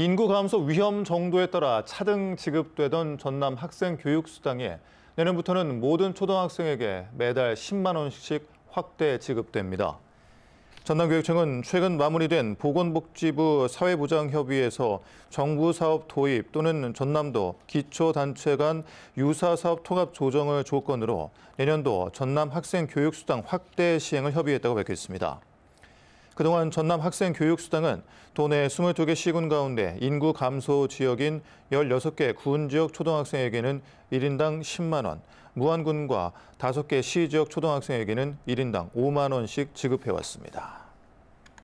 인구 감소 위험 정도에 따라 차등 지급되던 전남 학생 교육 수당이 내년부터는 모든 초등학생에게 매달 10만 원씩 확대 지급됩니다. 전남교육청은 최근 마무리된 보건복지부 사회보장협의에서 정부 사업 도입 또는 전남도 기초단체 간 유사사업 통합 조정을 조건으로 내년도 전남 학생 교육수당 확대 시행을 협의했다고 밝혔습니다. 그동안 전남 학생 교육수당은 도내 22개 시군 가운데 인구 감소 지역인 16개 군 지역 초등학생에게는 1인당 10만 원, 무안군과 5개 시 지역 초등학생에게는 1인당 5만 원씩 지급해 왔습니다.